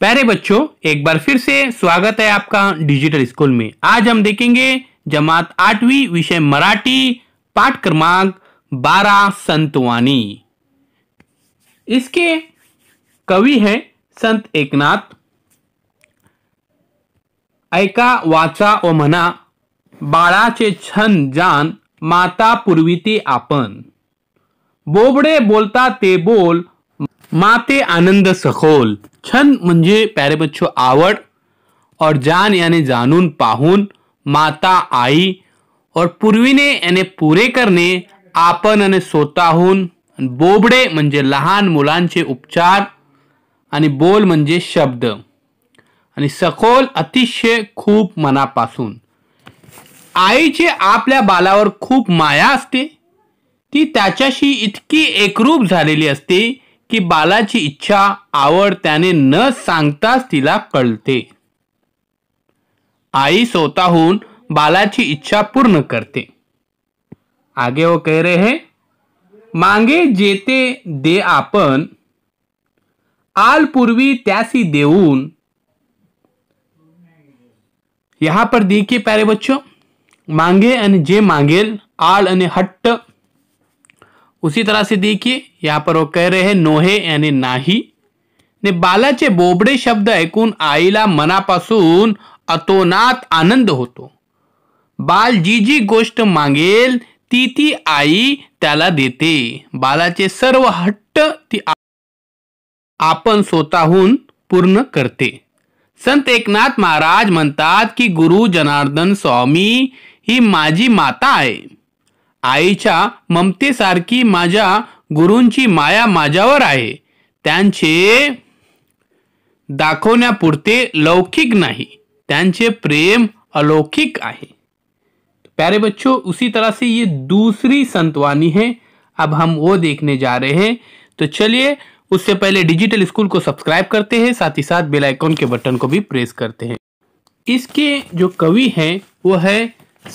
प्यारे बच्चों एक बार फिर से स्वागत है आपका डिजिटल स्कूल में आज हम देखेंगे जमात आठवीं विषय मराठी पाठ क्रमांक बारह संतवानी इसके कवि हैं संत एकनाथ ऐका वाचा व मना बाळाचे छन जान माता पूर्वी ते आपण बोबडे बोलता ते बोल माते आनंद सखोल छंद म्हणजे प्यारेबच्चो आवड और जान याने जाणून पाहून माता आई और पूर्वीने याने पुरे करणे आपण आणि स्वतःहून बोबडे म्हणजे लहान मुलांचे उपचार आणि बोल म्हणजे शब्द आणि सखोल अतिशय खूप मनापासून आईचे आपल्या बालावर खूप माया असते ती त्याच्याशी इतकी एकरूप झालेली असते की बालाची इच्छा आवड त्याने न सांगताच तिला कळते आई स्वतःहून बालाची इच्छा पूर्ण करते आगे वो कह रहे हैं मांगे जेते दे आपण पूर्वी त्यासी देऊन यहां पर देखिए प्यारे बच्चों मांगे आणि जे मांगेल आल अने हट्ट उसी तरह से देखिए यहाँ पर वो कह रहे हैं नोहे यानी नाही ने बालाचे बोबडे शब्द ऐकून आईला मनापासून अतोनात आनंद होतो बाल जी जी गोष्ट मांगेल ती ती आई त्याला देते बालाचे सर्व हट्ट ती आपण स्वतःहून पूर्ण करते संत एकनाथ महाराज म्हणतात की गुरु जनार्दन स्वामी ही माझी माता आहे आईच्या ममतेसारखी माझ्या गुरूंची माया माझ्यावर आहे त्यांचे दाखवण्यापुरते लौकिक नहीं त्यांचे प्रेम अलौकिक है प्यारे बच्चों उसी तरह से ये दूसरी संतवानी है अब हम वो देखने जा रहे हैं तो चलिए उससे पहले डिजिटल स्कूल को सब्सक्राइब करते हैं साथ ही साथ बेल आइकॉन के बटन को भी प्रेस करते हैं इसके जो कवि हैं वो है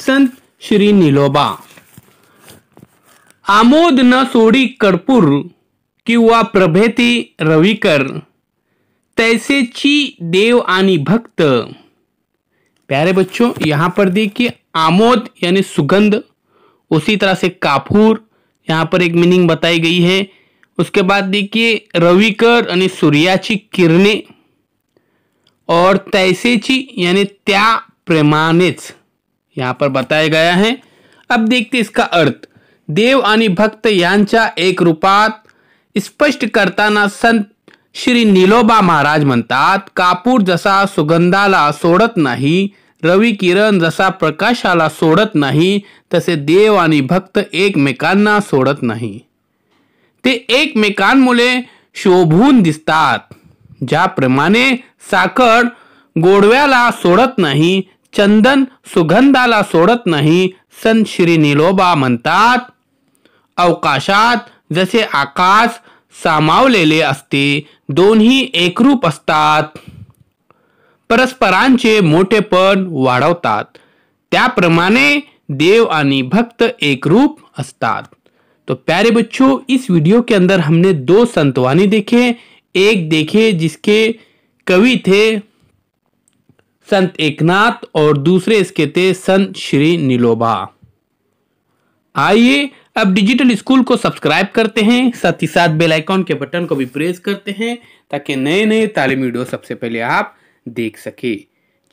संत श्री नीलोबा आमोद न सोडी कर्पूर कि प्रभेते रविकर तैसेची देव आनी भक्त प्यारे बच्चों यहाँ पर देखिए आमोद यानी सुगंध उसी तरह से काफूर यहाँ पर एक मीनिंग बताई गई है उसके बाद देखिए रविकर यानी सूर्याची किरणे और तैसेची यानी त्या प्रेमानेच यहाँ पर बताया गया है अब देखते इसका अर्थ देव आणि भक्त यांच्या एक रूपात स्पष्ट करताना संत श्री निलोबा महाराज म्हणतात कापूर जसा सुगंधाला सोडत नाही रवी किरण जसा प्रकाशाला सोडत नाही तसे देव आणि भक्त एकमेकांना सोडत नाही ते एकमेकांमुळे शोभून दिसतात ज्याप्रमाणे साखर गोडव्याला सोडत नाही चंदन सुगंधाला सोडत नाही संत श्री निलोबा म्हणतात अवकाशात जसे आकाश सामावलेले असते दोन्ही एकरूप असतात परस्परांचे मोठेपण वाढवतात त्याप्रमाणे देव आणि भक्त एकरूप असतात तो प्यारे बच्चों इस वीडियो के अंदर हमने दो संतवानी देखे एक देखे जिसके कवि थे संत एकनाथ और दूसरे इसके थे संत श्री नीलोबा आइए अब डिजिटल स्कूल को सब्सक्राइब करते हैं साथ ही साथ बेल आइकॉन के बटन को भी प्रेस करते हैं ताकि नए नए तालीम वीडियो सबसे पहले आप देख सके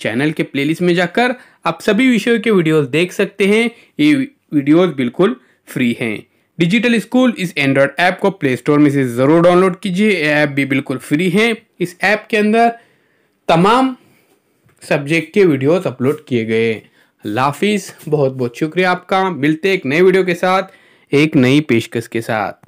चैनल के प्लेलिस्ट में जाकर आप सभी विषयों के वीडियोस देख सकते हैं ये वीडियोस बिल्कुल फ्री हैं डिजिटल स्कूल इस एंड्रॉयड ऐप को प्ले स्टोर में से ज़रूर डाउनलोड कीजिए ये ऐप भी बिल्कुल फ्री है इस ऐप के अंदर तमाम सब्जेक्ट के वीडियोस अपलोड किए गए लाफिज बहुत बहुत शुक्रिया आपका मिलते एक नए वीडियो के साथ एक नई पेशकश के साथ